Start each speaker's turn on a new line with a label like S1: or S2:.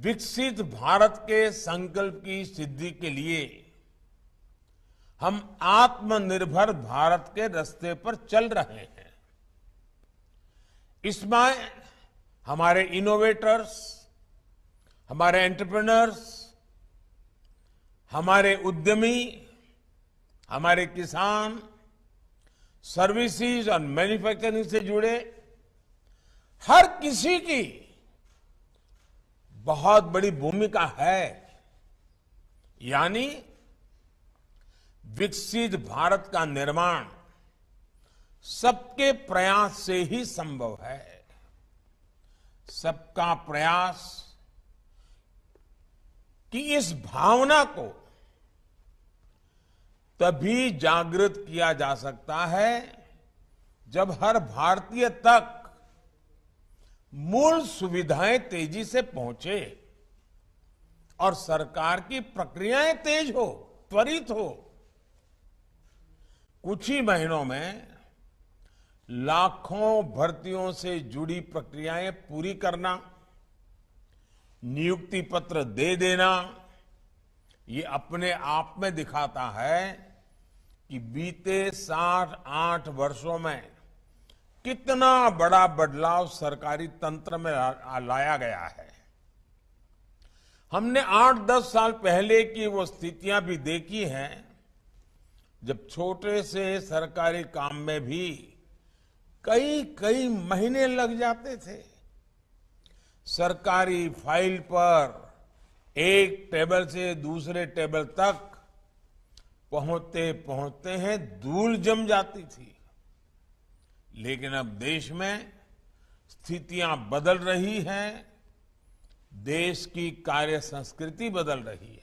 S1: विकसित भारत के संकल्प की सिद्धि के लिए हम आत्मनिर्भर भारत के रास्ते पर चल रहे हैं इसमें हमारे इनोवेटर्स हमारे एंटरप्रेनर्स हमारे उद्यमी हमारे किसान सर्विसेज और मैन्युफैक्चरिंग से जुड़े हर किसी की बहुत बड़ी भूमिका है यानी विकसित भारत का निर्माण सबके प्रयास से ही संभव है सबका प्रयास कि इस भावना को तभी जागृत किया जा सकता है जब हर भारतीय तक मूल सुविधाएं तेजी से पहुंचे और सरकार की प्रक्रियाएं तेज हो त्वरित हो कुछ ही महीनों में लाखों भर्तियों से जुड़ी प्रक्रियाएं पूरी करना नियुक्ति पत्र दे देना ये अपने आप में दिखाता है कि बीते साठ आठ वर्षों में कितना बड़ा बदलाव सरकारी तंत्र में लाया गया है हमने आठ दस साल पहले की वो स्थितियां भी देखी हैं जब छोटे से सरकारी काम में भी कई कई महीने लग जाते थे सरकारी फाइल पर एक टेबल से दूसरे टेबल तक पहुंचते पहुंचते हैं धूल जम जाती थी लेकिन अब देश में स्थितियां बदल रही हैं देश की कार्य संस्कृति बदल रही है